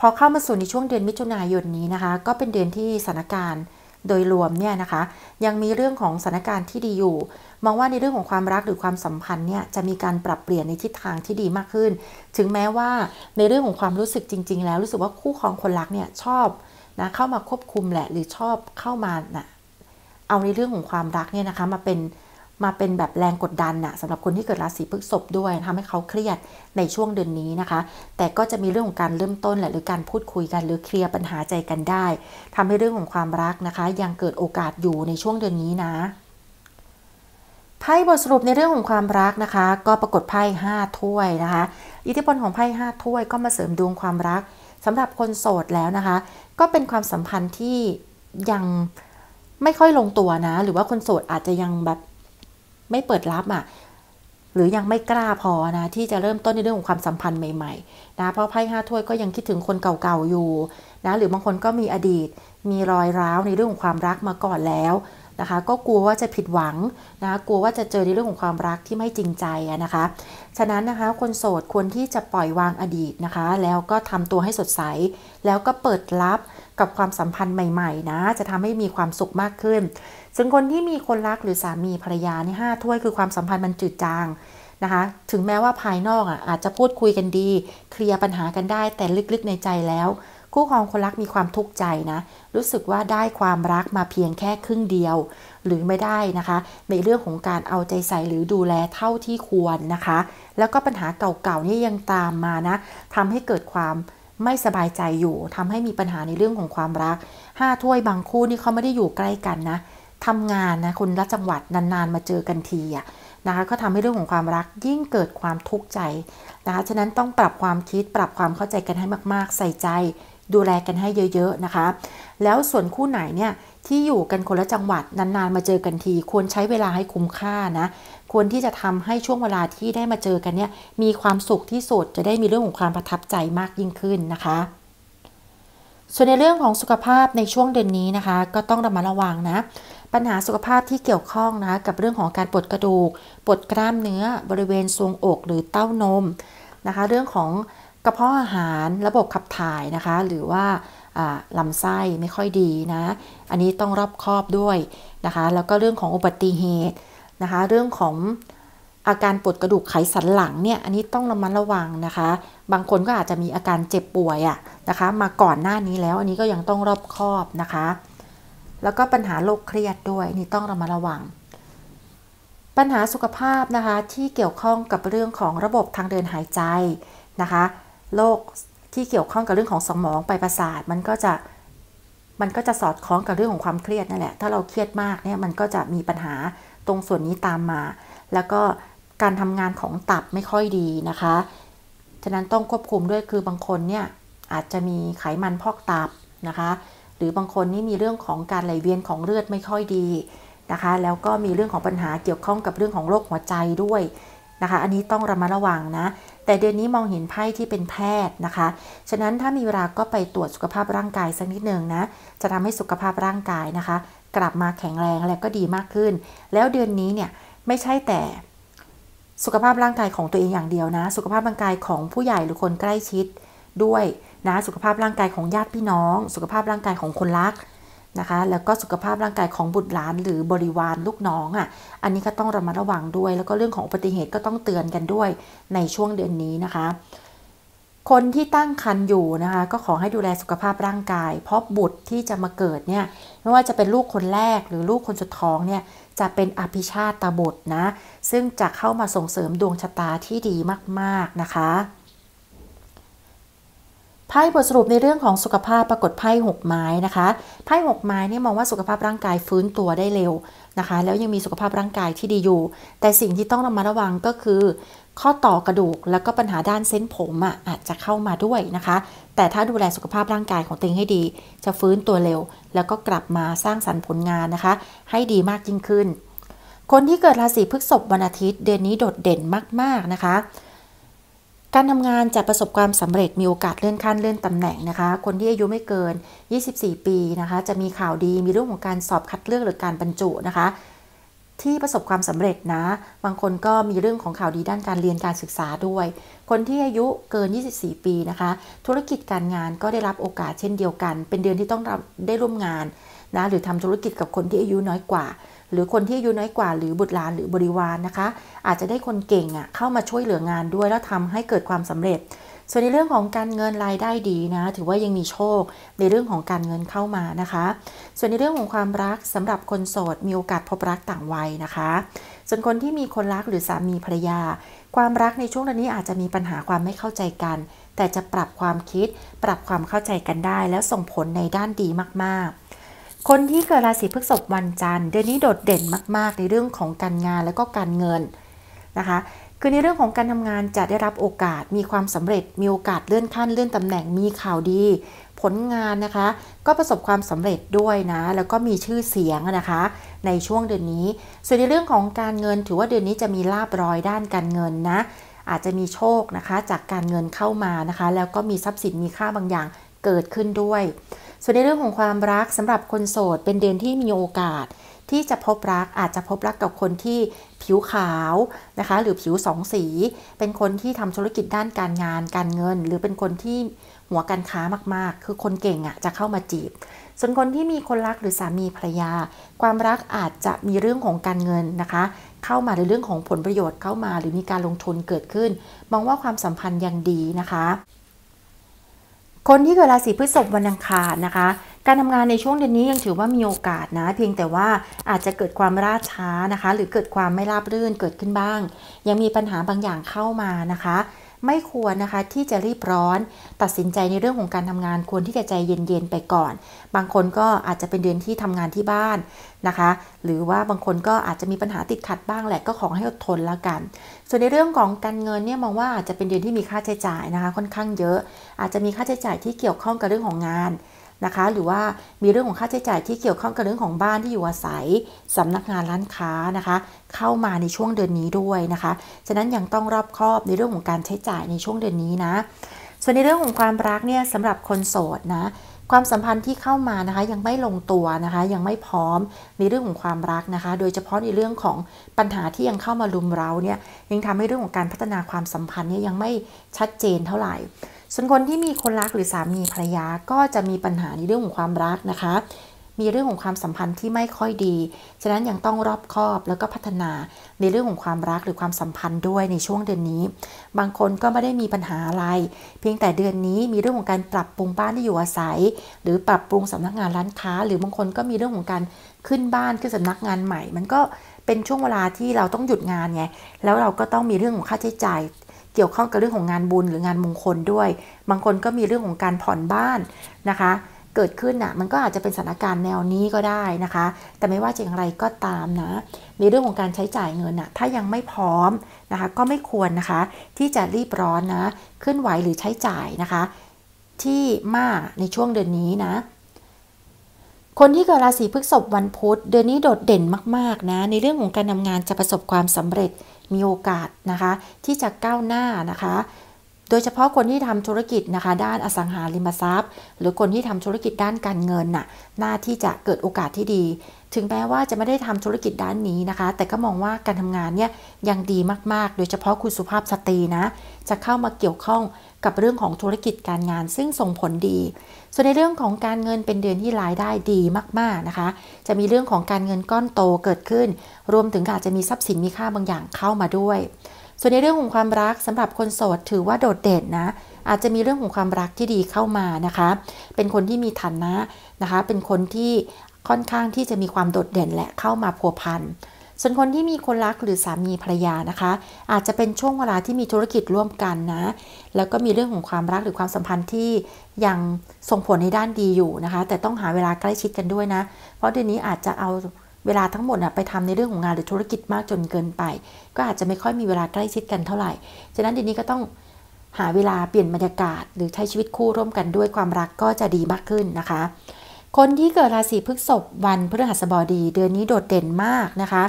พอเข้ามาสู่ในช่วงเดือนมิถุนายนนี้นะคะ ก็เป็นเดือนที่สถานการณ์โดยรวมเนี่ยนะคะ ยังมีเรื่องของสถานการณ์ที่ดีอยู่ มองว่าในเรื่องของความรักหรือความสัมพันธ์เนี่ย จะมีการปรับเปลี่ยนในทิศทางที่ดีมากขึ้น ถึงแม้ว่าในเรื่องของความรู้สึกจริงๆแล้วรู้สึกว่าคู่ครองคนรักเนี่ย ชอบนะเข้ามาควบคุมแหละ หรือชอบเข้ามานะเอาในเรื่องของความรักเนี่ยนะคะมาเป็นมาเป็นแบบแรงกดดันนะสำหรับคนที่เกิดราศีพฤษภด้วยทำให้เขาเครียดในช่วงเดือนนี้นะคะ แต่ก็จะมีเรื่องของการเริ่มต้นแหละหรือการพูดคุยกันหรือเคลียร์ปัญหาใจกันได้ ทำให้เรื่องของความรักนะคะ ยังเกิดโอกาสอยู่ในช่วงเดือน นี้นะไพ่บทสรุปในเรื่องของความรักนะคะ ก็ปรากฏไพ่5ถ้วยนะคะ อิทธิพลของไพ่5ถ้วยก็มาเสริมดวงความรักสำหรับคนโสดแล้วนะคะ ก็เป็นความสัมพันธ์ที่ยังไม่ค่อยลงตัวนะ หรือว่าคนโสดอาจจะยังแบบไม่เปิดรับอะ่ะหรือยังไม่กล้าพอนะ ที่จะเริ่มต้นในเรื่องของความสัมพันธ์ใหม่ๆนะเพราะไพ่ห้าถ้วยก็ยังคิดถึงคนเก่าๆ อยู่นะหรือบางคนก็มีอดีตมีรอยร้าวในเรื่องของความรักมาก่อนแล้วนะคะ ก็กลัวว่าจะผิดหวังนะกลัวว่าจะเจอในเรื่องของความรักที่ไม่จริงใจนะคะ ฉะนั้นนะคะคนโสดควรที่จะปล่อยวางอดีตนะคะ แล้วก็ทำตัวให้สดใสแล้วก็เปิดรับกับความสัมพันธ์ใหม่ๆนะจะทำให้มีความสุขมากขึ้นส่วนคนที่มีคนรัก หรือสามีภรรยาเนี่ยห้าถ้วยคือ ความสัมพันธ์มันจืดจางนะคะ ถึงแม้ว่าภายนอกอ่ะอาจจะพูดคุยกันดี เคลียร์ปัญหากันได้แต่ลึกๆในใจแล้ว คู่ครองคนรักมีความทุกข์ใจนะ รู้สึกว่าได้ความรักมาเพียงแค่ครึ่งเดียวหรือไม่ได้นะคะ ในเรื่องของการเอาใจใส่หรือดูแลเท่าที่ควรนะคะ แล้วก็ปัญหาเก่าๆนี่ยังตามมานะทำให้เกิดความไม่สบายใจอยู่ ทำให้มีปัญหาในเรื่องของความรักห้าถ้วยบางคู่นี่เขาไม่ได้อยู่ใกล้กันนะทำงานนะคนละจังหวัดนานๆมาเจอกันทีอะนะคะ ก็ทำให้เรื่องของความรักยิ่งเกิดความทุกข์ใจ นะคะ ฉะนั้นต้องปรับความคิดปรับความเข้าใจกันให้มากๆใส่ใจ ดูแลกันให้เยอะๆนะคะ แล้วส่วนคู่ไหนเนี่ยที่อยู่กันคนละจังหวัดนานๆมาเจอกันที ควรใช้เวลาให้คุ้มค่านะควรที่จะทำให้ช่วงเวลาที่ได้มาเจอกันเนี่ย มีความสุขที่สุดจะได้มีเรื่องของความประทับใจมากยิ่งขึ้นนะคะ ส่วนในเรื่องของสุขภาพในช่วงเดือนนี้นะคะ ก็ต้องระมัดระวังนะปัญหาสุขภาพที่เกี่ยวข้องนะะกับเรื่องของการปวดกระดูกปวดกล้ามเนื้อบริเวณทรวงอกหรือเต้านมนะคะ เรื่องของกระเพาะอาหารระบบขับถ่ายนะคะหรือว่าลำไส้ไม่ค่อยดีนะ อันนี้ต้องรอบคอบด้วยนะคะแล้วก็เรื่องของอุบัติเหตุนะคะ เรื่องของอาการปวดกระดูกไขสันหลังเนี่ยอันนี้ต้องระมัดระวังนะคะ บางคนก็อาจจะมีอาการเจ็บป่วยอะนะคะ มาก่อนหน้านี้แล้วอันนี้ก็ยังต้องรอบคอบนะคะแล้วก็ปัญหาโรคเครียดด้วยนี่ต้องเรามาระวัง ปัญหาสุขภาพนะคะ ที่เกี่ยวข้องกับเรื่องของระบบทางเดินหายใจนะคะโรคที่เกี่ยวข้องกับเรื่องของสมองไปประสาทมันก็จะมันก็จะสอดคล้องกับเรื่องของความเครียดนั่นแหละถ้าเราเครียดมากเนี่ยมันก็จะมีปัญหาตรงส่วนนี้ตามมา แล้วก็การทำงานของตับไม่ค่อยดีนะคะ ฉะนั้นต้องควบคุมด้วยคือบางคนเนี่ยอาจจะมีไขมันพอกตับนะคะหรือบางคนนี่มีเรื่องของการไหลเวียนของเลือดไม่ค่อยดีนะคะแล้วก็มีเรื่องของปัญหาเกี่ยวข้องกับเรื่องของโรคหัวใจด้วยนะคะ อันนี้ต้องระมัดระวังนะ แต่เดือนนี้มองเห็นไพ่ที่เป็นแพทย์นะคะ ฉะนั้นถ้ามีเวลาก็ไปตรวจสุขภาพร่างกาย สักนิดหนึ่งนะจะทำให้สุขภาพร่างกายนะคะ กลับมาแข็งแรงและก็ดีมากขึ้น แล้วเดือนนี้เนี่ยไม่ใช่แต่ สุขภาพร่างกายของตัวเองอย่างเดียวนะ สุขภาพร่างกายของผู้ใหญ่หรือคนใกล้ชิดด้วยนะสุขภาพร่างกายของญาติพี่น้อง สุขภาพร่างกายของคนรักนะคะแล้วก็สุขภาพร่างกายของบุตรหลาน หรือบริวารลูกน้องอะ่ะอันนี้ก็ต้องระมัดระวังด้วย แล้วก็เรื่องของอุบัติเหตุก็ต้องเตือนกันด้วยในช่วงเดือนนี้นะคะ คนที่ตั้งครรภ์อยู่นะคะ ก็ขอให้ดูแลสุขภาพร่างกาย เพราะบุตรที่จะมาเกิดเนี่ยไม่ว่าจะเป็นลูกคนแรก หรือลูกคนสุดท้องเนี่ยจะเป็นอภิชาตตาบุตรนะซึ่งจะเข้ามาส่งเสริมดวงชะตาที่ดีมาก ๆนะคะไพ่บทสรุปในเรื่องของสุขภาพปรากฏไพ่หกไม้นะคะไพ่หกไม้เนี่ยมองว่าสุขภาพร่างกายฟื้นตัวได้เร็วนะคะแล้วยังมีสุขภาพร่างกายที่ดีอยู่ แต่สิ่งที่ต้องระมัดระวังก็คือ ข้อต่อกระดูกแล้วก็ปัญหาด้านเส้นผมอ่ะอาจจะเข้ามาด้วยนะคะ แต่ถ้าดูแลสุขภาพร่างกายของตัวเองให้ดี จะฟื้นตัวเร็ว แล้วก็กลับมาสร้างสรรค์ผลงานนะคะ ให้ดีมากยิ่งขึ้น คนที่เกิดราศีพฤษภวันอาทิตย์เดือนนี้โดดเด่นมากๆนะคะการทำงานจะประสบความสำเร็จมีโอกาสเลื่อนขั้นเลื่อนตำแหน่งนะคะคนที่อายุไม่เกิน 24 ปีนะคะจะมีข่าวดีมีเรื่องของการสอบคัดเลือกหรือการบรรจุนะคะ ที่ประสบความสำเร็จนะ บางคนก็มีเรื่องของข่าวดีด้านการเรียนการศึกษาด้วย คนที่อายุเกิน 24 ปีนะคะธุรกิจการงานก็ได้รับโอกาสเช่นเดียวกัน เป็นเดือนที่ต้องได้ร่วมงานนะหรือทำธุรกิจกับคนที่อายุน้อยกว่าหรือคนที่อายุน้อยกว่าหรือบุตรหลาน หรือบริวารนนะคะ อาจจะได้คนเก่งอะ่ะเข้ามาช่วยเหลืองานด้วย แล้วทำให้เกิดความสำเร็จ ส่วนในเรื่องของการเงินรายได้ดีนะ ถือว่ายังมีโชคในเรื่องของการเงินเข้ามานะคะ ส่วนในเรื่องของความรักสำหรับคนโสด มีโอกาสพบรักต่างวัยนะคะ ส่วนคนที่มีคนรักหรือสามีภรรยา ความรักในช่วงนี้อาจจะมีปัญหาความไม่เข้าใจกัน แต่จะปรับความคิด ปรับความเข้าใจกันได้ แล้วส่งผลในด้านดีมาก ๆคนที่เกิดราศีพฤษภวันจันทร์เดือนนี้ โดดเด่นมาก ๆ ในเรื่องของการงานและก็การเงินนะคะคือในเรื่องของการทำงานจะได้รับโอกาสมีความสำเร็จมีโอกาสเลื่อนขั้นเลื่อนตำแหน่งมีข่าวดี ผลงานนะคะ ก็ประสบความสำเร็จด้วยนะ แล้วก็มีชื่อเสียงนะคะ ในช่วงเดือนนี้ส่วนในเรื่องของการเงิน ถือว่าเดือนนี้จะมีลาบรอยด้านการเงินนะ อาจจะมีโชคนะคะจากการเงินเข้ามานะคะ แล้วก็มีทรัพย์สินมีค่าบางอย่างเกิดขึ้นด้วยส่วนในเรื่องของความรักสำหรับคนโสดเป็นเดือนที่มีโอกาส ที่จะพบรักอาจจะพบรักกับคนที่ผิวขาวนะคะ หรือผิวสองสี เป็นคนที่ทำธุรกิจด้านการงานการเงิน หรือเป็นคนที่หัวการค้ามาก ๆ คือคนเก่งอะ่ะจะเข้ามาจีบ ส่วนคนที่มีคนรักหรือสามีภรรยา ความรักอาจจะมีเรื่องของการเงินนะคะ เข้ามาในเรื่องของผลประโยชน์เข้ามา หรือมีการลงทุนเกิดขึ้น มองว่าความสัมพันธ์ยังดีนะคะคนที่เกิดราศีพฤษภวันอังคารนะคะ การทำงานในช่วงเดือนนี้ยังถือว่ามีโอกาสนะ เพียงแต่ว่าอาจจะเกิดความราช้านะคะ หรือเกิดความไม่ราบรื่นเกิดขึ้นบ้าง ยังมีปัญหาบางอย่างเข้ามานะคะไม่ควรนะคะที่จะรีบร้อนตัดสินใจในเรื่องของการทำงานควรที่จะใจเย็นๆไปก่อน บางคนก็อาจจะเป็นเดือนที่ทำงานที่บ้านนะคะ หรือว่าบางคนก็อาจจะมีปัญหาติดขัดบ้างแหละก็ขอให้อดทนแล้วกัน ส่วนในเรื่องของการเงินเนี่ยมองว่าอาจจะเป็นเดือนที่มีค่าใช้จ่ายนะคะ ค่อนข้างเยอะ อาจจะมีค่าใช้จ่ายที่เกี่ยวข้องกับเรื่องของงานนะคะหรือว่ามีเรื่องของค่าใช้จ่ายที่เกี่ยวข้องกับเรื่องของบ้านที่อยู่อาศัยสำนักงานร้านค้านะคะ เข้ามาในช่วงเดือนนี้ด้วยนะคะ ฉะนั้นยังต้องรอบคอบในเรื่องของการใช้จ่ายในช่วงเดือนนี้นะส่วนในเรื่องของความรักเนี่ยสำหรับคนโสดนะความสัมพันธ์ที่เข้ามานะคะยังไม่ลงตัวนะคะยังไม่พร้อมในเรื่องของความรักนะคะ โดยเฉพาะในเรื่องของปัญหาที่ยังเข้ามาลุมเราเนี่ยยังทำให้เรื่องของการพัฒนาความสัมพันธ์เนี่ยยังไม่ชัดเจนเท่าไหร่ส่วนคนที่มีคนรักหรือสามีภรรยาก็จะมีปัญหาในเรื่องของความรักนะคะ มีเรื่องของความสัมพันธ์ที่ไม่ค่อยดีฉะนั้นยังต้องรอบคอบแล้วก็พัฒนาในเรื่องของความรักหรือความสัมพันธ์ด้วยในช่วงเดือนนี้ บางคนก็ไม่ได้มีปัญหาอะไร เพียงแต่เดือนนี้มีเรื่องของการปรับปรุงบ้านที่อยู่อาศัย หรือปรับปรุงสำนักงานร้านค้า หรือบางคนก็มีเรื่องของการขึ้นบ้านขึ้นสำนักงานใหม่ มันก็เป็นช่วงเวลาที่เราต้องหยุดงานไงแล้วเราก็ต้องมีเรื่องของค่าใช้จ่ายเกี่ยวข้องกับเรื่องของงานบุญหรืองานมงคลด้วย บางคนก็มีเรื่องของการผ่อนบ้านนะคะ เกิดขึ้นอ่ะมันก็อาจจะเป็นสถานการณ์แนวนี้ก็ได้นะคะ แต่ไม่ว่าจะอย่างไรก็ตามนะในเรื่องของการใช้จ่ายเงินอ่ะถ้ายังไม่พร้อมนะคะก็ไม่ควรนะคะที่จะรีบร้อนนะเคลื่อนไหวหรือใช้จ่ายนะคะที่มากในช่วงเดือนนี้นะ คนที่เกิดราศีพฤษภวันพุธ เดือนนี้โดดเด่นมากๆนะในเรื่องของการทำงานจะประสบความสำเร็จมีโอกาสนะคะที่จะก้าวหน้านะคะ โดยเฉพาะคนที่ทำธุรกิจนะคะด้านอสังหาริมทรัพย์ หรือคนที่ทำธุรกิจด้านการเงินน่ะน่าที่จะเกิดโอกาสที่ดี ถึงแม้ว่าจะไม่ได้ทำธุรกิจด้านนี้นะคะ แต่ก็มองว่าการทำงานเนี่ยยังดีมากๆ โดยเฉพาะคุณสุภาพสตรีนะ จะเข้ามาเกี่ยวข้องกับเรื่องของธุรกิจการงานซึ่งส่งผลดีส่วนในเรื่องของการเงินเป็นเดือนที่รายได้ดีมากๆนะคะ จะมีเรื่องของการเงินก้อนโตเกิดขึ้น รวมถึงอาจจะมีทรัพย์สินมีค่าบางอย่างเข้ามาด้วย ส่วนในเรื่องของความรักสำหรับคนโสดถือว่าโดดเด่นนะ อาจจะมีเรื่องของความรักที่ดีเข้ามานะคะ เป็นคนที่มีฐานะนะคะ เป็นคนที่ค่อนข้างที่จะมีความโดดเด่นและเข้ามาผัวพันส่วนคนที่มีคนรักหรือสามีภรรยานะคะ อาจจะเป็นช่วงเวลาที่มีธุรกิจร่วมกันนะ แล้วก็มีเรื่องของความรักหรือความสัมพันธ์ที่ยังส่งผลในด้านดีอยู่นะคะ แต่ต้องหาเวลาใกล้ชิดกันด้วยนะ เพราะเดือนนี้อาจจะเอาเวลาทั้งหมดไปทำในเรื่องของงานหรือธุรกิจมากจนเกินไป ก็อาจจะไม่ค่อยมีเวลาใกล้ชิดกันเท่าไหร่ ฉะนั้นเดือนนี้ก็ต้องหาเวลาเปลี่ยนบรรยากาศ หรือใช้ชีวิตคู่ร่วมกันด้วยความรักก็จะดีมากขึ้นนะคะ คนที่เกิดราศีพฤษภวันพฤหัสบดี เดือนนี้โดดเด่นมากนะคะ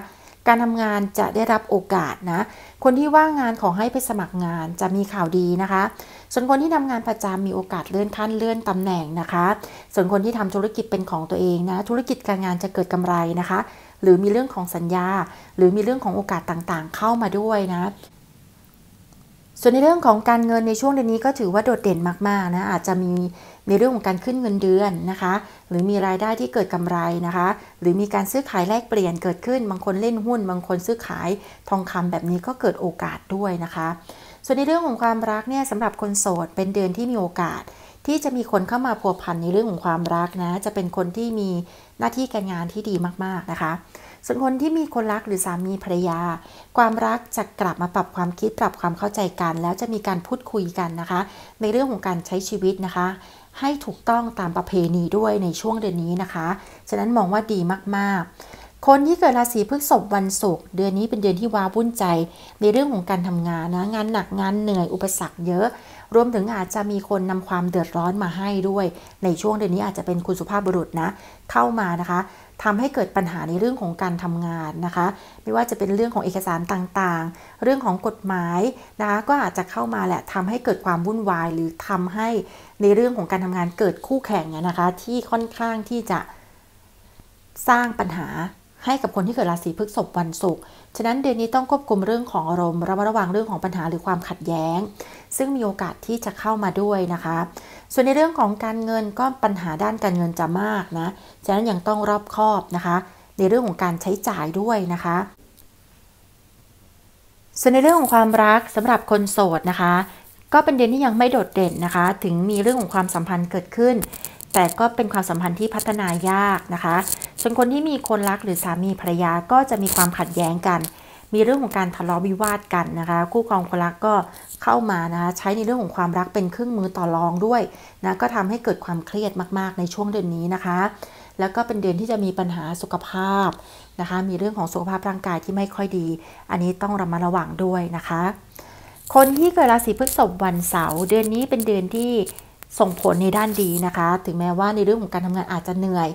การทำงานจะได้รับโอกาสนะ คนที่ว่างงานขอให้ไปสมัครงานจะมีข่าวดีนะคะ ส่วนคนที่ทำงานประจำมีโอกาสเลื่อนขั้นเลื่อนตำแหน่งนะคะ ส่วนคนที่ทำธุรกิจเป็นของตัวเองนะธุรกิจการงานจะเกิดกำไรนะคะ หรือมีเรื่องของสัญญาหรือมีเรื่องของโอกาสต่างๆ เข้ามาด้วยนะ ส่วนในเรื่องของการเงินในช่วงเดือนนี้ก็ถือว่าโดดเด่นมากๆนะอาจจะมีในเรื่องของการขึ้นเงินเดือนนะคะ หรือมีรายได้ที่เกิดกำไรนะคะ หรือมีการซื้อขายแลกเปลี่ยนเกิดขึ้น บางคนเล่นหุ้น บางคนซื้อขายทองคำแบบนี้ก็เกิดโอกาสด้วยนะคะ ส่วนในเรื่องของความรักเนี่ยสำหรับคนโสด เป็นเดือนที่มีโอกาส ที่จะมีคนเข้ามาพัวพันในเรื่องของความรักนะ จะเป็นคนที่มีหน้าที่การงานที่ดีมากๆนะคะ ส่วนคนที่มีคนรักหรือสามีภรรยา ความรักจะกลับมาปรับความคิดปรับความเข้าใจกัน แล้วจะมีการพูดคุยกันนะคะ ในเรื่องของการใช้ชีวิตนะคะให้ถูกต้องตามประเพณีด้วยในช่วงเดือนนี้นะคะ ฉะนั้นมองว่าดีมากๆ คนที่เกิดราศีพฤษภวันศุกร์เดือนนี้เป็นเดือนที่ว้าวุ่นใจ ในเรื่องของการทำงานนะ งานหนักงานเหนื่อยอุปสรรคเยอะ รวมถึงอาจจะมีคนนำความเดือดร้อนมาให้ด้วย ในช่วงเดือนนี้อาจจะเป็นคุณสุภาพบุรุษนะ เข้ามานะคะทำให้เกิดปัญหาในเรื่องของการทำงานนะคะ ไม่ว่าจะเป็นเรื่องของเอกสารต่างๆ เรื่องของกฎหมายนะคะก็อาจจะเข้ามาแหละทำให้เกิดความวุ่นวายหรือทำให้ในเรื่องของการทำงานเกิดคู่แข่งนะคะ ที่ค่อนข้างที่จะสร้างปัญหาให้กับคนที่เกิดราศีพฤษภวันศุกร์ ฉะนั้นเดือนนี้ต้องควบคุมเรื่องของอารมณ์ ระมัดระวังเรื่องของปัญหาหรือความขัดแย้ง ซึ่งมีโอกาสที่จะเข้ามาด้วยนะคะ ส่วนในเรื่องของการเงินก็ปัญหาด้านการเงินจะมากนะ ฉะนั้นยังต้องรอบคอบนะคะ ในเรื่องของการใช้จ่ายด้วยนะคะ ส่วนในเรื่องของความรักสำหรับคนโสดนะคะ ก็เป็นเดือนที่ยังไม่โดดเด่นนะคะ ถึงมีเรื่องของความสัมพันธ์เกิดขึ้น แต่ก็เป็นความสัมพันธ์ที่พัฒนายากนะคะส่วนคนที่มีคนรักหรือสามีภรรยา ก็จะมีความขัดแย้งกัน มีเรื่องของการทะเลาะวิวาทกันนะคะคู่ครองคนรักก็เข้ามานะคะใช้ในเรื่องของความรักเป็นเครื่องมือต่อรองด้วยนะก็ทำให้เกิดความเครียดมาก ๆ ในช่วงเดือนนี้นะคะ แล้วก็เป็นเดือนที่จะมีปัญหาสุขภาพนะคะมีเรื่องของ สุขภาพร่างกายที่ไม่ค่อยดี อันนี้ต้องระมัดระวังด้วยนะคะ คนที่ เกิดราศีพฤษภวันเสาร์เดือนนี้เป็นเดือนที่ส่งผลในด้านดีนะคะ ถึงแม้ว่าในเรื่องของการทำงานอาจจะเหนื่อย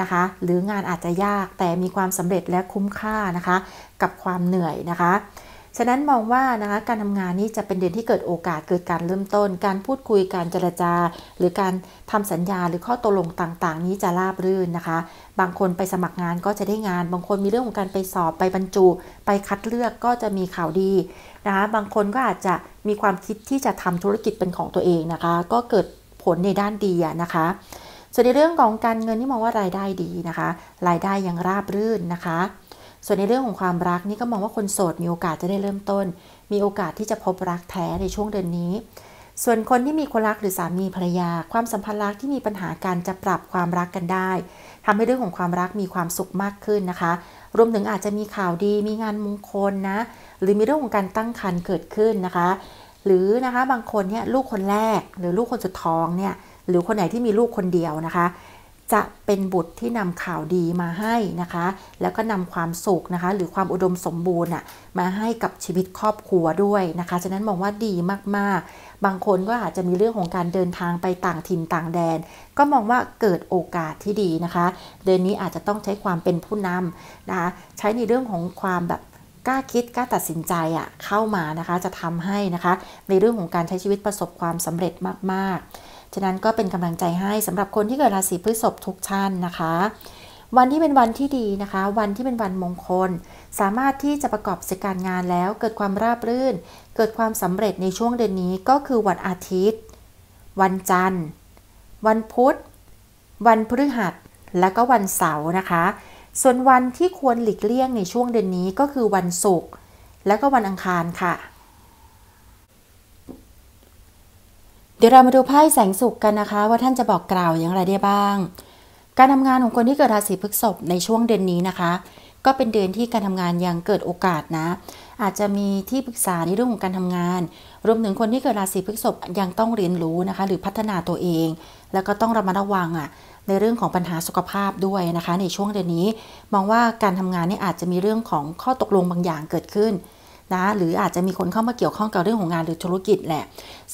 นะคะหรืองานอาจจะยากแต่มีความสำเร็จและคุ้มค่านะคะ กับความเหนื่อยนะคะ ฉะนั้นมองว่านะคะการทำงานนี้จะเป็นเดือนที่เกิดโอกาสเกิดการเริ่มต้น การพูดคุยการเจรจาหรือการทำสัญญาหรือข้อตกลงต่างๆ นี้จะราบรื่นนะคะ บางคนไปสมัครงานก็จะได้งาน บางคนมีเรื่องของการไปสอบไปบรรจุ ไปคัดเลือกก็จะมีข่าวดีนะคะ บางคนก็อาจจะมีความคิดที่จะทำธุรกิจเป็นของตัวเองนะคะ ก็เกิดผลในด้านดีนะคะส่วนในเรื่องของการเงินนี่มองว่ารายได้ดีนะคะ รายได้ยังราบรื่นนะคะ ส่วนในเรื่องของความรักนี่ก็มองว่าคนโสด มีโอกาสจะได้เริ่มต้น มีโอกาสที่จะพบรักแท้ในช่วงเดือนนี้ ส่วนคนที่มีคนรักหรือสามีภรรยา ความสัมพันธ์รักที่มีปัญหาการจะปรับความรักกันได้ ทำให้เรื่องของความรักมีความสุขมากขึ้นนะคะ รวมถึงอาจจะมีข่าวดี มีงานมงคลนะหรือมีเรื่องของการตั้งครรภ์เกิดขึ้นนะคะ หรือนะคะบางคนเนี่ยลูกคนแรก หรือลูกคนสุดท้องเนี่ยหรือคนไหนที่มีลูกคนเดียวนะคะ จะเป็นบุตรที่นำข่าวดีมาให้นะคะ แล้วก็นำความสุขนะคะหรือความอุดมสมบูรณ์มาให้กับชีวิตครอบครัวด้วยนะคะ ฉะนั้นมองว่าดีมากๆ บางคนก็อาจจะมีเรื่องของการเดินทางไปต่างถิ่นต่างแดน ก็มองว่าเกิดโอกาสที่ดีนะคะ เดือนนี้อาจจะต้องใช้ความเป็นผู้นำนะคะ ใช้ในเรื่องของความแบบกล้าคิดกล้าตัดสินใจอะเข้ามานะคะ จะทำให้นะคะ ในเรื่องของการใช้ชีวิตประสบความสำเร็จมากฉะนั้นก็เป็นกำลังใจให้สำหรับคนที่เกิดราศีพฤษภทุกท่านนะคะ วันที่เป็นวันที่ดีนะคะ วันที่เป็นวันมงคล สามารถที่จะประกอบกิจการงานแล้ว เกิดความราบรื่น เกิดความสำเร็จในช่วงเดือนนี้ ก็คือวันอาทิตย์ วันจันทร์ วันพุธ วันพฤหัสและก็วันเสาร์นะคะ ส่วนวันที่ควรหลีกเลี่ยงในช่วงเดือนนี้ก็คือวันศุกร์และก็วันอังคารค่ะเดี๋ยวเรามาดูไพ่แสงสุขกันนะคะ ว่าท่านจะบอกกล่าวอย่างไรได้บ้าง การทำงานของคนที่เกิดราศีพฤษภในช่วงเดือนนี้นะคะ ก็เป็นเดือนที่การทำงานยังเกิดโอกาสนะอาจจะมีที่ปรึกษาในเรื่องของการทำงาน รวมถึงคนที่เกิดราศีพฤษภยังต้องเรียนรู้นะคะหรือพัฒนาตัวเอง แล้วก็ต้องระมัดระวังอะ่ะในเรื่องของปัญหาสุขภาพด้วยนะคะในช่วงเดือนนี้ มองว่าการทำงานนี่อาจจะมีเรื่องของข้อตกลงบางอย่างเกิดขึ้นนะหรืออาจจะมีคนเข้ามาเกี่ยวข้องกับเรื่องของงานหรือธุรกิจแหละ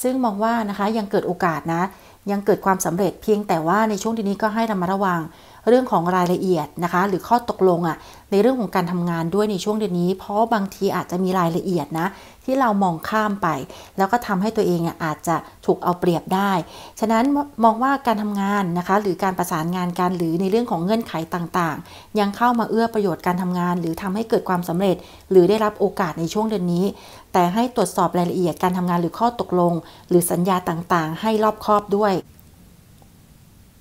ซึ่งมองว่านะคะยังเกิดโอกาสนะ ยังเกิดความสำเร็จเพียงแต่ว่าในช่วงที่นี้ก็ให้ระมัดระวังเรื่องของรายละเอียดนะคะ หรือข้อตกลงอะ่ะ ในเรื่องของการทำงานด้วยในช่วงเดือนนี้เพราะบางทีอาจจะมีรายละเอียดนะ ที่เรามองข้ามไป แล้วก็ทำให้ตัวเองอาจจะถูกเอาเปรียบได้ ฉะนั้นมองว่าการทำงานนะคะ หรือการประสานงานการหรือในเรื่องของเงื่อนไขต่าง ๆ ยังเข้ามาเอื้อประโยชน์การทำงาน หรือทำให้เกิดความสำเร็จ หรือได้รับโอกาสในช่วงเดือนนี้ แต่ให้ตรวจสอบรายละเอียดการทำงาน หรือข้อตกลง หรือสัญญาต่างๆ ให้รอบคอบด้วย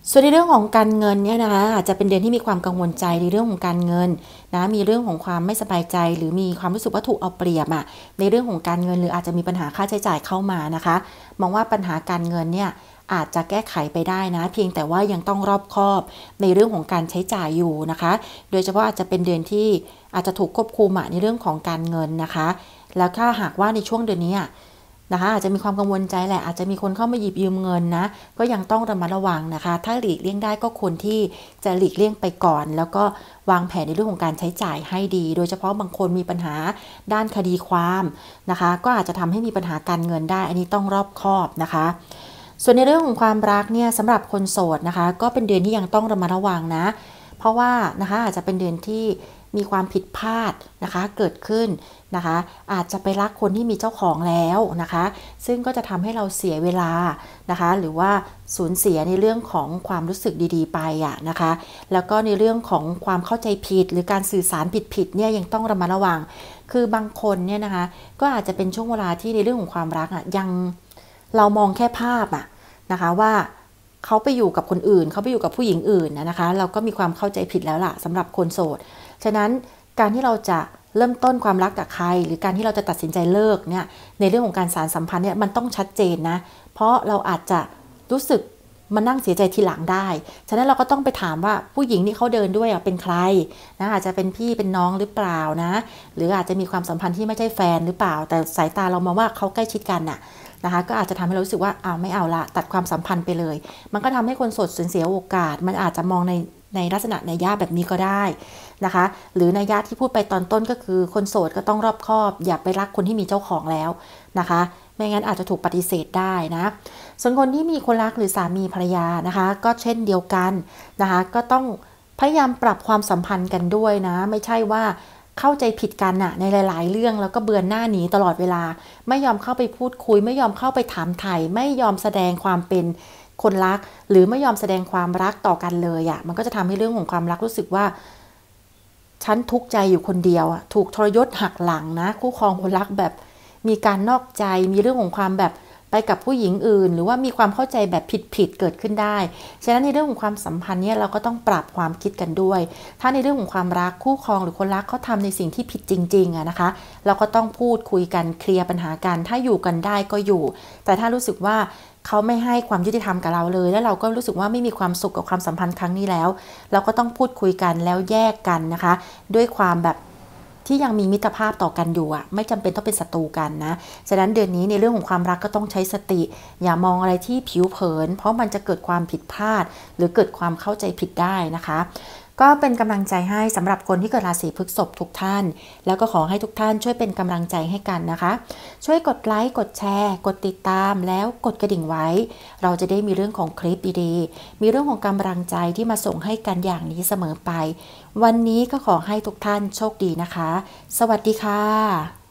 ส่วนในเรื่องของการเงินเนี่ยนะคะอาจจะเป็นเดือนที่มีความกังวลใจในเรื่องของการเงินนะ มีเรื่องของความไม่สบายใจ หรือมีความรู้สึกว่าถูกเอาเปรียบอะในเรื่องของการเงินหรืออาจจะมีปัญหาค่าใช้จ่ายเข้ามานะคะ มองว่าปัญหาการเงินเนี่ยอาจจะแก้ไขไปได้นะ เพียงแต่ว่ายังต้องรอบคอบในเรื่องของการใช้จ่ายอยู่นะคะ โดยเฉพาะอาจจะเป็นเดือนที่อาจจะถูกควบคุมในเรื่องของการเงินนะคะ แล้วถ้าหากว่าในช่วงเดือนนี้นะคะอาจจะมีความกังวลใจแหละ อาจจะมีคนเข้ามาหยิบยืมเงินนะก็ยังต้องระมัดระวังนะคะ ถ้าหลีกเลี่ยงได้ก็ควรที่จะหลีกเลี่ยงไปก่อน แล้วก็วางแผนในเรื่องของการใช้จ่ายให้ดี โดยเฉพาะบางคนมีปัญหาด้านคดีความนะคะ ก็อาจจะทำให้มีปัญหาการเงินได้ อันนี้ต้องรอบคอบนะคะ ส่วนในเรื่องของความรักเนี่ยสำหรับคนโสดนะคะ ก็เป็นเดือนที่ยังต้องระมัดระวังนะ เพราะว่านะคะอาจจะเป็นเดือนที่มีความผิดพลาดนะคะเกิดขึ้นนะคะ อาจจะไปรักคนที่มีเจ้าของแล้วนะคะ ซึ่งก็จะทำให้เราเสียเวลานะคะ หรือว่าสูญเสียในเรื่องของความรู้สึกดี ๆ ไปอ่ะนะคะ แล้วก็ในเรื่องของความเข้าใจผิด หรือการสื่อสารผิดๆเนี่ยยังต้องระมัดระวัง คือบางคนเนี่ยนะคะก็อาจจะเป็นช่วงเวลาที่ในเรื่องของความรักอ่ะยังเรามองแค่ภาพอ่ะนะคะว่าเขาไปอยู่กับคนอื่นเขาไปอยู่กับผู้หญิงอื่นนะคะ เราก็มีความเข้าใจผิดแล้วล่ะสำหรับคนโสด ฉะนั้นการที่เราจะเริ่มต้นความรักกับใคร หรือการที่เราจะตัดสินใจเลิกเนี่ยในเรื่องของการสารสัมพันธ์เนี่ยมันต้องชัดเจนนะ เพราะเราอาจจะรู้สึกมานั่งเสียใจทีหลังได้ฉะนั้นเราก็ต้องไปถามว่าผู้หญิงที่เขาเดินด้วยเป็นใครนะอาจจะเป็นพี่เป็นน้องหรือเปล่านะหรืออาจจะมีความสัมพันธ์ที่ไม่ใช่แฟนหรือเปล่า แต่สายตาเรามองว่าเขาใกล้ชิดกันอะนะคะก็อาจจะทำให้รู้สึกว่าอ้าวไม่เอาละตัดความสัมพันธ์ไปเลย มันก็ทำให้คนสดสูญเสียโอกาสมันอาจจะมองในในลักษณะในญาแบบนี้ก็ได้นะคะ หรือในย่าที่พูดไปตอนต้นก็คือคนโสดก็ต้องรอบคอบ อย่าไปรักคนที่มีเจ้าของแล้วนะคะไม่งั้นอาจจะถูกปฏิเสธได้นะส่วนคนที่มีคนรักหรือสามีภรรยานะคะ ก็เช่นเดียวกันนะคะ ก็ต้องพยายามปรับความสัมพันธ์กันด้วยนะ ไม่ใช่ว่าเข้าใจผิดกันอะในหลายๆ เรื่องแล้วก็เบือนหน้าหนีตลอดเวลา ไม่ยอมเข้าไปพูดคุย ไม่ยอมเข้าไปถามไถ่ไม่ยอมแสดงความเป็นคนรัก หรือไม่ยอมแสดงความรักต่อกันเลยอะมันก็จะทำให้เรื่องของความรักรู้สึกว่าฉันทุกข์ใจอยู่คนเดียวอะถูกทรยศหักหลังนะคู่ครองคนรักแบบมีการนอกใจมีเรื่องของความแบบไปกับผู้หญิงอื่นหรือว่ามีความเข้าใจแบบผิดๆเกิดขึ้นได้ ฉะนั้นในเรื่องของความสัมพันธ์เนี่ยเราก็ต้องปรับความคิดกันด้วย ถ้าในเรื่องของความรักคู่ครองหรือคนรักเขาทาในสิ่งที่ผิดจริงๆอะนะคะ เราก็ต้องพูดคุยกันเคลียร์ปัญหากัน ถ้าอยู่กันได้ก็อยู่ แต่ถ้ารู้สึกว่าเขาไม่ให้ความยุติธรรมกับเราเลย แล้วเราก็รู้สึกว่าไม่มีความสุขกับความสัมพันธ์ครั้งนี้แล้ว เราก็ต้องพูดคุยกันแล้วแยกกันนะคะ ด้วยความแบบที่ยังมีมิตรภาพต่อกันอยู่อะไม่จำเป็นต้องเป็นศัตรูกันนะฉะนั้นเดือนนี้ในเรื่องของความรักก็ต้องใช้สติ อย่ามองอะไรที่ผิวเผิน เพราะมันจะเกิดความผิดพลาด หรือเกิดความเข้าใจผิดได้นะคะก็เป็นกำลังใจให้สำหรับคนที่เกิดราศีพฤษภทุกท่าน แล้วก็ขอให้ทุกท่านช่วยเป็นกำลังใจให้กันนะคะ ช่วยกดไลค์กดแชร์ กดติดตาม แล้วกดกระดิ่งไว้ เราจะได้มีเรื่องของคลิปดีๆ มีเรื่องของกำลังใจที่มาส่งให้กันอย่างนี้เสมอไป วันนี้ก็ขอให้ทุกท่านโชคดีนะคะ สวัสดีค่ะ